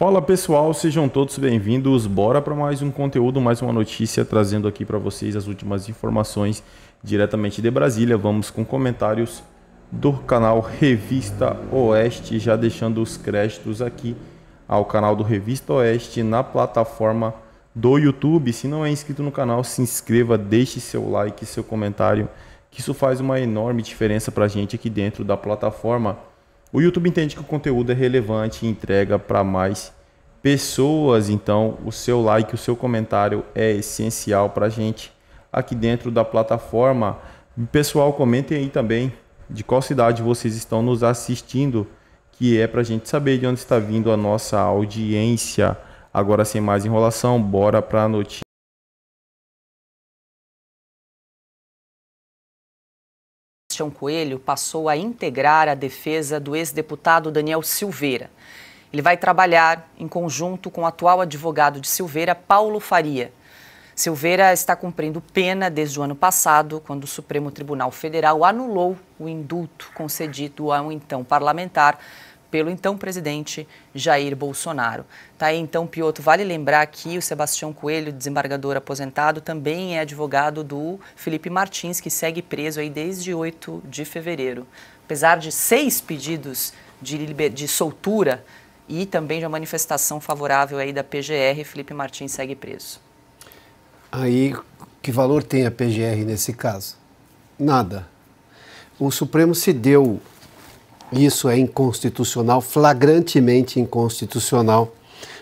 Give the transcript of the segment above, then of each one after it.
Fala pessoal, sejam todos bem-vindos. Bora para mais um conteúdo, mais uma notícia, trazendo aqui para vocês as últimas informações diretamente de Brasília. Vamos com comentários do canal Revista Oeste, já deixando os créditos aqui ao canal do Revista Oeste na plataforma do YouTube. Se não é inscrito no canal, se inscreva, deixe seu like, seu comentário, que isso faz uma enorme diferença para a gente aqui dentro da plataforma. O YouTube entende que o conteúdo é relevante e entrega para mais pessoas, então o seu like, o seu comentário é essencial para a gente aqui dentro da plataforma. Pessoal, comentem aí também de qual cidade vocês estão nos assistindo, que é para a gente saber de onde está vindo a nossa audiência. Agora, sem mais enrolação, bora para a notícia. Sebastião Coelho passou a integrar a defesa do ex-deputado Daniel Silveira. Ele vai trabalhar em conjunto com o atual advogado de Silveira, Paulo Faria. Silveira está cumprindo pena desde o ano passado, quando o Supremo Tribunal Federal anulou o indulto concedido ao então parlamentar pelo então presidente Jair Bolsonaro. Tá aí, então, Pioto, vale lembrar que o Sebastião Coelho, desembargador aposentado, também é advogado do Felipe Martins, que segue preso aí desde 8 de fevereiro. Apesar de seis pedidos de, liber... de soltura e também de uma manifestação favorável aí da PGR, Felipe Martins segue preso. Aí, que valor tem a PGR nesse caso? Nada. O Supremo se deu isso é inconstitucional, flagrantemente inconstitucional,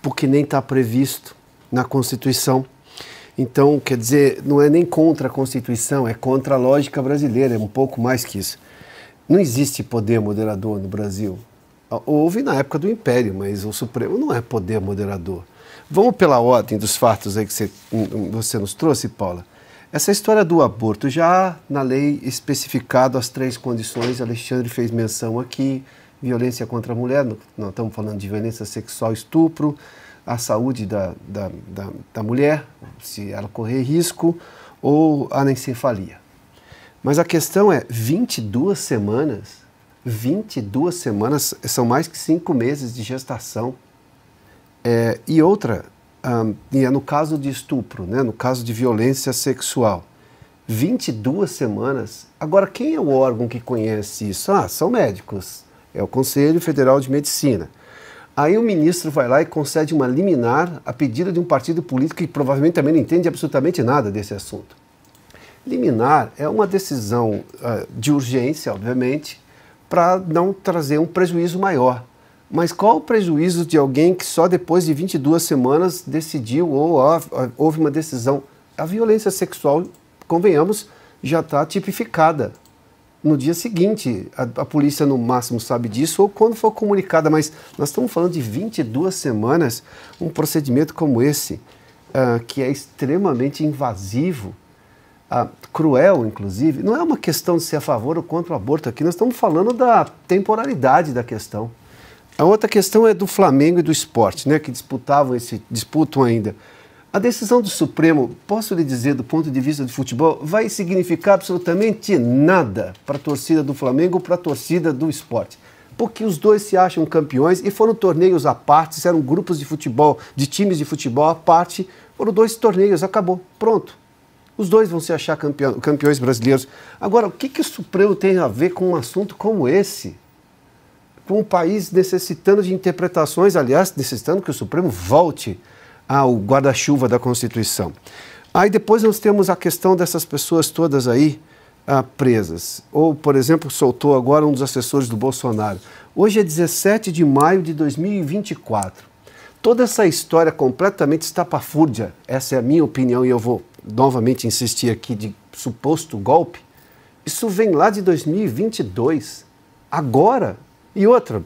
porque nem está previsto na Constituição. Então, quer dizer, não é nem contra a Constituição, é contra a lógica brasileira, é um pouco mais que isso. Não existe poder moderador no Brasil. Houve na época do Império, mas o Supremo não é poder moderador. Vamos pela ordem dos fatos aí que você, você nos trouxe, Paula. Essa história do aborto, já na lei especificado as três condições, Alexandre fez menção aqui, violência contra a mulher, não estamos falando de violência sexual, estupro, a saúde da, da, da, da mulher, se ela correr risco, ou anencefalia. Mas a questão é, 22 semanas, 22 semanas são mais que 5 meses de gestação. É, e outra, um, e é no caso de estupro, né? no caso de violência sexual. 22 semanas. Agora, quem é o órgão que conhece isso? Ah, são médicos. É o Conselho Federal de Medicina. Aí o ministro vai lá e concede uma liminar a pedido de um partido político que provavelmente também não entende absolutamente nada desse assunto. Liminar é uma decisão uh, de urgência, obviamente, para não trazer um prejuízo maior mas qual o prejuízo de alguém que só depois de 22 semanas decidiu ou houve uma decisão? A violência sexual, convenhamos, já está tipificada. No dia seguinte, a, a, polícia no máximo sabe disso ou quando for comunicada, mas nós estamos falando de 22 semanas, um procedimento como esse, uh, que é extremamente invasivo, ah, cruel, inclusive, não é uma questão de ser a favor ou contra o aborto aqui, nós estamos falando da temporalidade da questão. A outra questão é do Flamengo e do esporte, né, que disputavam esse, disputam ainda. A decisão do Supremo, posso lhe dizer, do ponto de vista do futebol, vai significar absolutamente nada para a torcida do Flamengo ou para a torcida do esporte. Porque os dois se acham campeões e foram torneios à parte, eram grupos de futebol, de times de futebol à parte, foram dois torneios, acabou, pronto. Os dois vão se achar campeão, campeões brasileiros. Agora, o que, que o Supremo tem a ver com um assunto como esse? com o país necessitando de interpretações, aliás, necessitando que o Supremo volte ao guarda-chuva da Constituição. Aí depois nós temos a questão dessas pessoas todas aí ah, presas. Ou, por exemplo, soltou agora um dos assessores do Bolsonaro. Hoje é 17 de maio de 2024. Toda essa história completamente estapafúrdia, essa é a minha opinião e eu vou novamente insistir aqui de suposto golpe, isso vem lá de 2022. Agora e outra,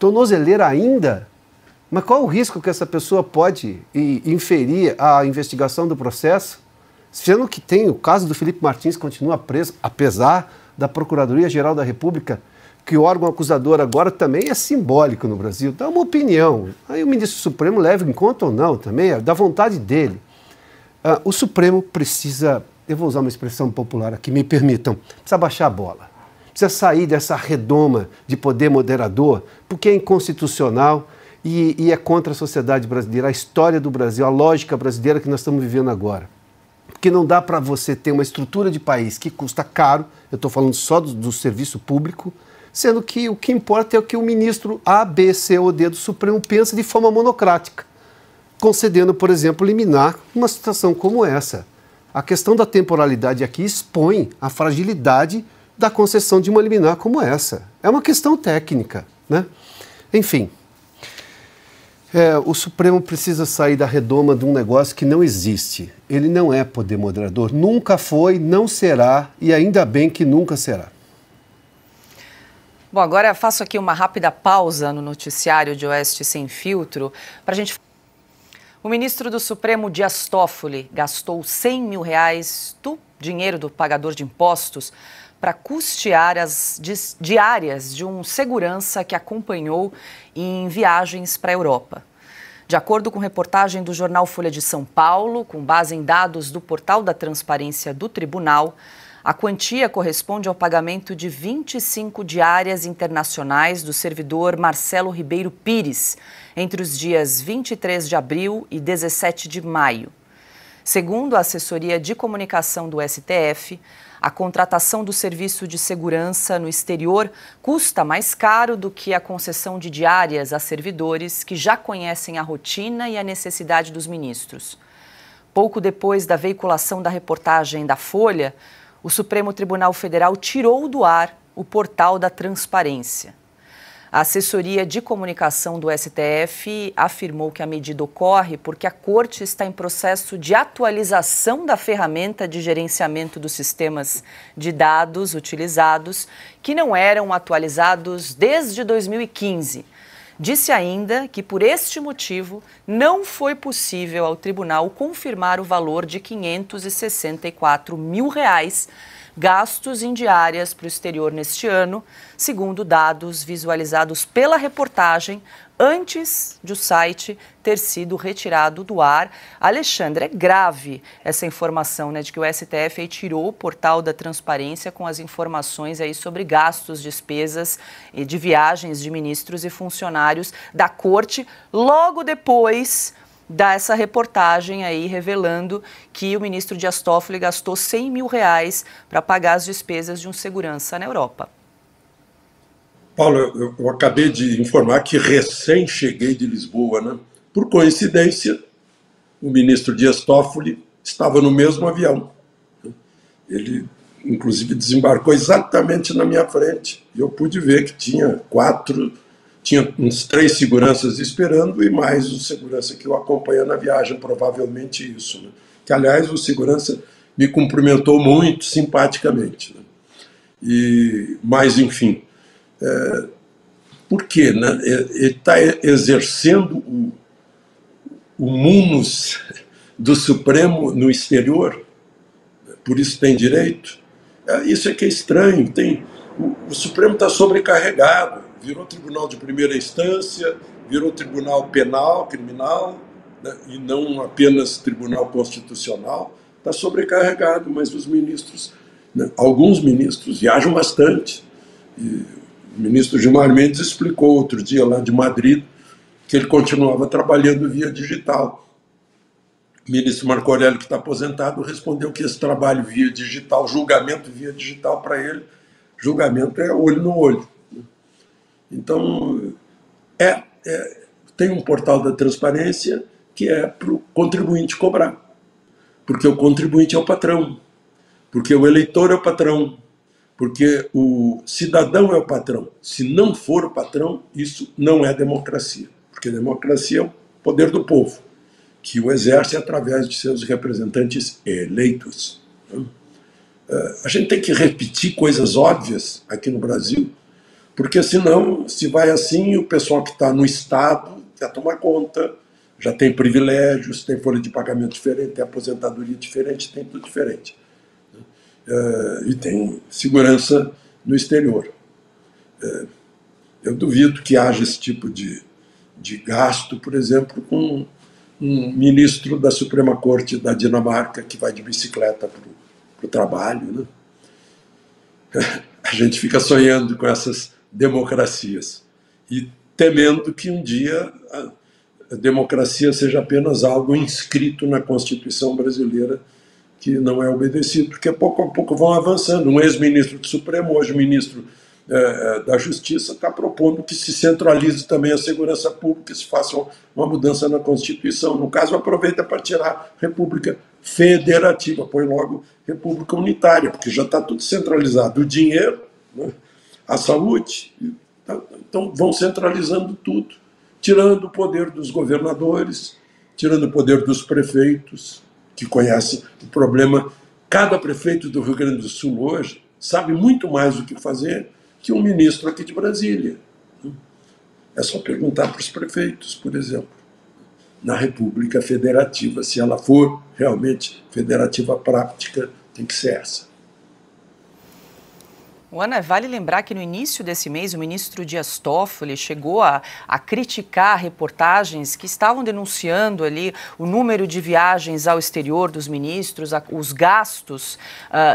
tornozeleira ainda? Mas qual o risco que essa pessoa pode inferir à investigação do processo? Sendo que tem o caso do Felipe Martins continua preso, apesar da Procuradoria-Geral da República, que o órgão acusador agora também é simbólico no Brasil, dá uma opinião. Aí o ministro Supremo leva em conta ou não também, é da vontade dele. Ah, o Supremo precisa, eu vou usar uma expressão popular aqui, me permitam, precisa baixar a bola precisa sair dessa redoma de poder moderador, porque é inconstitucional e, e, é contra a sociedade brasileira, a história do Brasil, a lógica brasileira que nós estamos vivendo agora. Porque não dá para você ter uma estrutura de país que custa caro, eu estou falando só do, do serviço público, sendo que o que importa é o que o ministro A, B, C ou D do Supremo pensa de forma monocrática, concedendo, por exemplo, liminar uma situação como essa. A questão da temporalidade aqui expõe a fragilidade da concessão de uma liminar como essa. É uma questão técnica, né? Enfim, é, o Supremo precisa sair da redoma de um negócio que não existe. Ele não é poder moderador, nunca foi, não será e ainda bem que nunca será. Bom, agora faço aqui uma rápida pausa no noticiário de Oeste Sem Filtro para a gente. O ministro do Supremo, Dias Toffoli, gastou 100 mil reais do dinheiro do pagador de impostos para custear as diárias de um segurança que acompanhou em viagens para a Europa. De acordo com reportagem do jornal Folha de São Paulo, com base em dados do portal da transparência do tribunal, a quantia corresponde ao pagamento de 25 diárias internacionais do servidor Marcelo Ribeiro Pires, entre os dias 23 de abril e 17 de maio. Segundo a assessoria de comunicação do STF, a contratação do serviço de segurança no exterior custa mais caro do que a concessão de diárias a servidores que já conhecem a rotina e a necessidade dos ministros. Pouco depois da veiculação da reportagem da Folha, o Supremo Tribunal Federal tirou do ar o portal da transparência. A assessoria de comunicação do STF afirmou que a medida ocorre porque a Corte está em processo de atualização da ferramenta de gerenciamento dos sistemas de dados utilizados, que não eram atualizados desde 2015. Disse ainda que, por este motivo, não foi possível ao tribunal confirmar o valor de R$ 564 mil reais gastos em diárias para o exterior neste ano, segundo dados visualizados pela reportagem antes de o site ter sido retirado do ar. Alexandre, é grave essa informação né, de que o STF tirou o portal da transparência com as informações aí sobre gastos, despesas e de viagens de ministros e funcionários da corte logo depois dá essa reportagem aí revelando que o ministro Dias Toffoli gastou 100 mil reais para pagar as despesas de um segurança na Europa. Paulo, eu, eu acabei de informar que recém cheguei de Lisboa, né? Por coincidência, o ministro Dias Toffoli estava no mesmo avião. Ele, inclusive, desembarcou exatamente na minha frente. E eu pude ver que tinha quatro tinha uns três seguranças esperando e mais o segurança que o acompanha na viagem, provavelmente isso. Né? Que, aliás, o segurança me cumprimentou muito simpaticamente. Né? E, mas, enfim, é, por quê? Né? É, ele está exercendo o, o munus do Supremo no exterior, por isso tem direito. É, isso é que é estranho, tem, o, o Supremo está sobrecarregado virou tribunal de primeira instância, virou tribunal penal, criminal, né, e não apenas tribunal constitucional. Está sobrecarregado, mas os ministros, né, alguns ministros, viajam bastante. E o ministro Gilmar Mendes explicou outro dia lá de Madrid que ele continuava trabalhando via digital. O ministro Marco Aurélio, que está aposentado, respondeu que esse trabalho via digital, julgamento via digital para ele, julgamento é olho no olho. Então, é, é, tem um portal da transparência que é para o contribuinte cobrar. Porque o contribuinte é o patrão, porque o eleitor é o patrão, porque o cidadão é o patrão. Se não for o patrão, isso não é democracia. Porque democracia é o poder do povo, que o exerce através de seus representantes eleitos. Então, eh, a gente tem que repetir coisas óbvias aqui no Brasil porque senão, se vai assim, o pessoal que está no Estado já toma conta, já tem privilégios, tem folha de pagamento diferente, tem aposentadoria diferente, tem tudo diferente. Né? É, e tem segurança no exterior. É, eu duvido que haja esse tipo de, de gasto, por exemplo, com um ministro da Suprema Corte da Dinamarca que vai de bicicleta para o trabalho. Né? A gente fica sonhando com essas democracias. E temendo que um dia a democracia seja apenas algo inscrito na Constituição brasileira que não é obedecido, porque pouco a pouco vão avançando. Um ex-ministro do Supremo, hoje ministro é, é da Justiça, está propondo que se centralize também a segurança pública, que se faça uma mudança na Constituição. No caso, aproveita para tirar República Federativa, põe logo República Unitária, porque já está tudo centralizado. O dinheiro, né, a saúde. Tá, então, vão centralizando tudo, tirando o poder dos governadores, tirando o poder dos prefeitos, que conhecem o problema. Cada prefeito do Rio Grande do Sul hoje sabe muito mais o que fazer que um ministro aqui de Brasília. Né? É só perguntar para os prefeitos, por exemplo, na República Federativa, se ela for realmente federativa prática, tem que ser essa. Ana, vale lembrar que no início desse mês o ministro Dias Toffoli chegou a, a, criticar reportagens que estavam denunciando ali o número de viagens ao exterior dos ministros, a, os gastos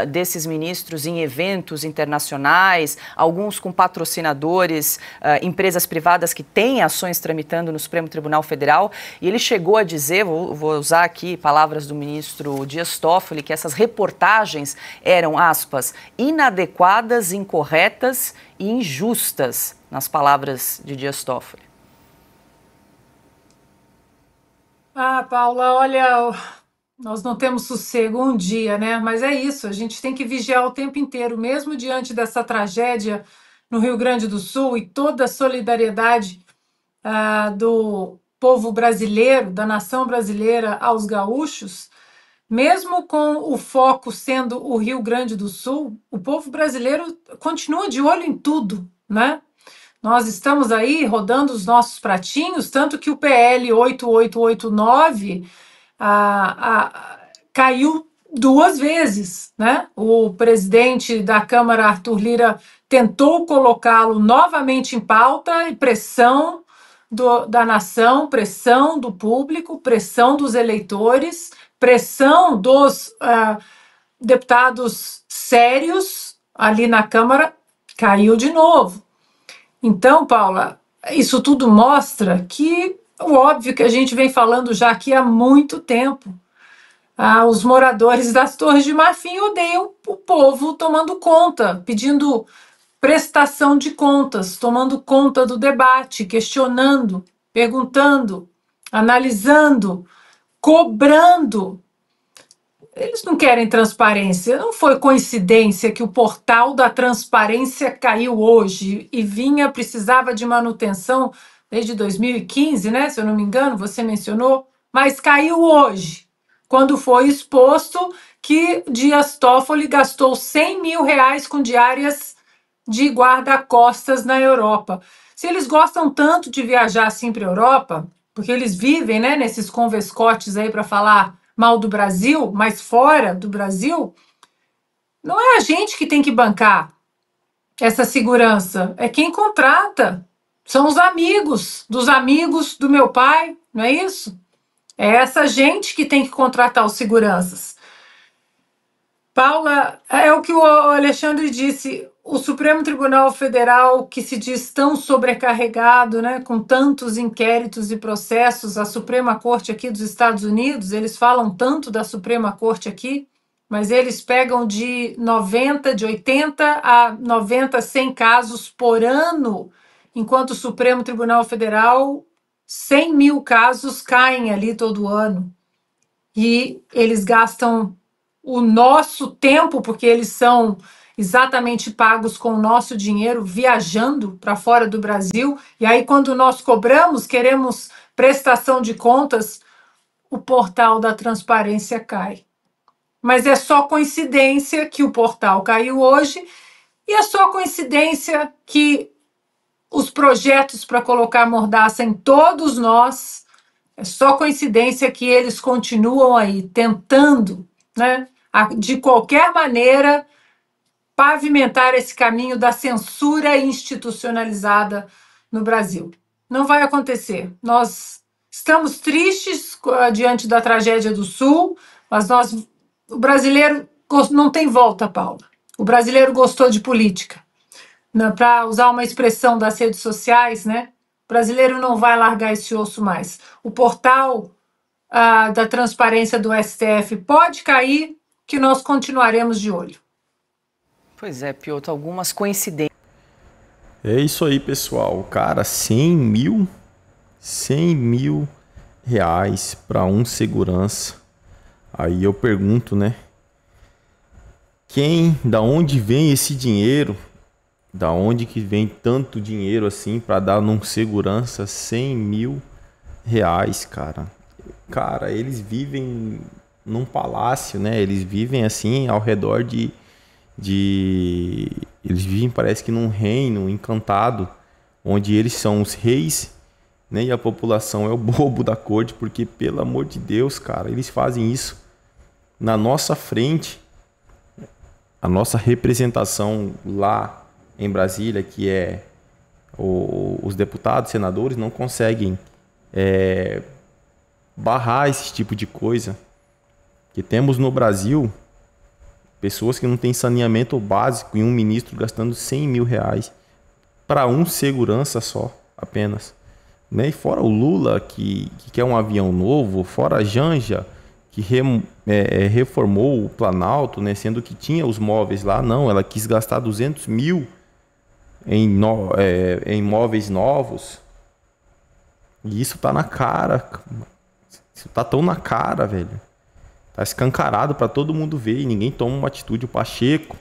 uh, desses ministros em eventos internacionais, alguns com patrocinadores, uh, empresas privadas que têm ações tramitando no Supremo Tribunal Federal. E ele chegou a dizer, vou, vou usar aqui palavras do ministro Dias Toffoli, que essas reportagens eram, aspas, inadequadas incorretas e injustas, nas palavras de Dias Toffoli. Ah, Paula, olha, nós não temos sossego um dia, né? Mas é isso, a gente tem que vigiar o tempo inteiro, mesmo diante dessa tragédia no Rio Grande do Sul e toda a solidariedade ah, do povo brasileiro, da nação brasileira aos gaúchos, mesmo com o foco sendo o Rio Grande do Sul, o povo brasileiro continua de olho em tudo, né? Nós estamos aí rodando os nossos pratinhos, tanto que o PL 8889 a, a, caiu duas vezes, né? O presidente da Câmara, Arthur Lira, tentou colocá-lo novamente em pauta e pressão do, da nação, pressão do público, pressão dos eleitores, pressão dos uh, deputados sérios ali na Câmara caiu de novo. Então, Paula, isso tudo mostra que o óbvio que a gente vem falando já aqui há muito tempo. Ah, os moradores das Torres de Marfim odeiam o povo tomando conta, pedindo prestação de contas, tomando conta do debate, questionando, perguntando, analisando, cobrando. Eles não querem transparência. Não foi coincidência que o portal da transparência caiu hoje e vinha, precisava de manutenção desde 2015, né? Se eu não me engano, você mencionou, mas caiu hoje, quando foi exposto que Dias Toffoli gastou 100 mil reais com diárias de guarda-costas na Europa. Se eles gostam tanto de viajar assim para a Europa, porque eles vivem né, nesses convescotes aí para falar mal do Brasil, mas fora do Brasil, não é a gente que tem que bancar essa segurança, é quem contrata. São os amigos dos amigos do meu pai, não é isso? É essa gente que tem que contratar os seguranças. Paula, é o que o Alexandre disse o Supremo Tribunal Federal, que se diz tão sobrecarregado, né, com tantos inquéritos e processos, a Suprema Corte aqui dos Estados Unidos, eles falam tanto da Suprema Corte aqui, mas eles pegam de 90, de 80 a 90, 100 casos por ano, enquanto o Supremo Tribunal Federal, 100 mil casos caem ali todo ano. E eles gastam o nosso tempo, porque eles são exatamente pagos com o nosso dinheiro viajando para fora do Brasil. E aí, quando nós cobramos, queremos prestação de contas, o portal da transparência cai. Mas é só coincidência que o portal caiu hoje e é só coincidência que os projetos para colocar mordaça em todos nós, é só coincidência que eles continuam aí tentando, né, de qualquer maneira, pavimentar esse caminho da censura institucionalizada no Brasil. Não vai acontecer. Nós estamos tristes ah, diante da tragédia do Sul, mas nós, o brasileiro não tem volta, Paula. O brasileiro gostou de política. Para usar uma expressão das redes sociais, né? O brasileiro não vai largar esse osso mais. O portal ah, da transparência do STF pode cair, que nós continuaremos de olho. Pois é, Pioto, algumas coincidências. É isso aí, pessoal. Cara, 100 mil, 100 mil reais para um segurança. Aí eu pergunto, né? Quem, da onde vem esse dinheiro? Da onde que vem tanto dinheiro assim para dar num segurança 100 mil reais, cara? Cara, eles vivem num palácio, né? Eles vivem assim ao redor de de eles vivem parece que num reino encantado onde eles são os reis né e a população é o bobo da corte porque pelo amor de Deus cara eles fazem isso na nossa frente a nossa representação lá em Brasília que é o, os deputados senadores não conseguem é, barrar esse tipo de coisa que temos no Brasil Pessoas que não têm saneamento básico e um ministro gastando 100 mil reais para um segurança só, apenas. Né? E fora o Lula, que, que quer um avião novo, fora a Janja, que re, é, é reformou o Planalto, né? sendo que tinha os móveis lá, não, ela quis gastar 200 mil em, no, é, em móveis novos. E isso tá na cara. Isso tá tão na cara, velho. Tá escancarado para todo mundo ver e ninguém toma uma atitude. O Pacheco,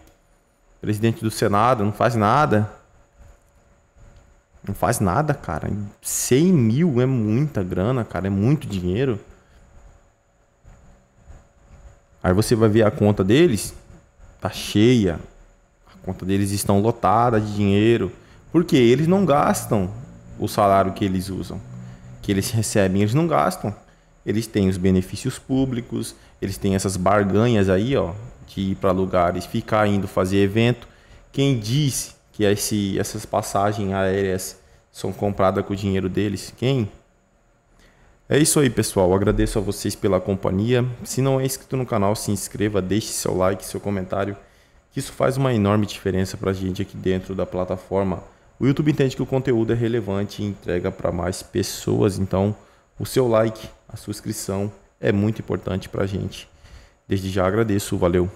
presidente do Senado, não faz nada. Não faz nada, cara. 100 mil é muita grana, cara. É muito dinheiro. Aí você vai ver a conta deles, tá cheia. A conta deles estão lotada de dinheiro. Porque eles não gastam o salário que eles usam, que eles recebem, eles não gastam eles têm os benefícios públicos, eles têm essas barganhas aí, ó, de ir para lugares, ficar indo fazer evento. Quem diz que esse, essas passagens aéreas são compradas com o dinheiro deles? Quem? É isso aí, pessoal. agradeço a vocês pela companhia. Se não é inscrito no canal, se inscreva, deixe seu like, seu comentário, isso faz uma enorme diferença para a gente aqui dentro da plataforma. O YouTube entende que o conteúdo é relevante e entrega para mais pessoas, então o seu like, a sua inscrição é muito importante para a gente. Desde já agradeço, valeu!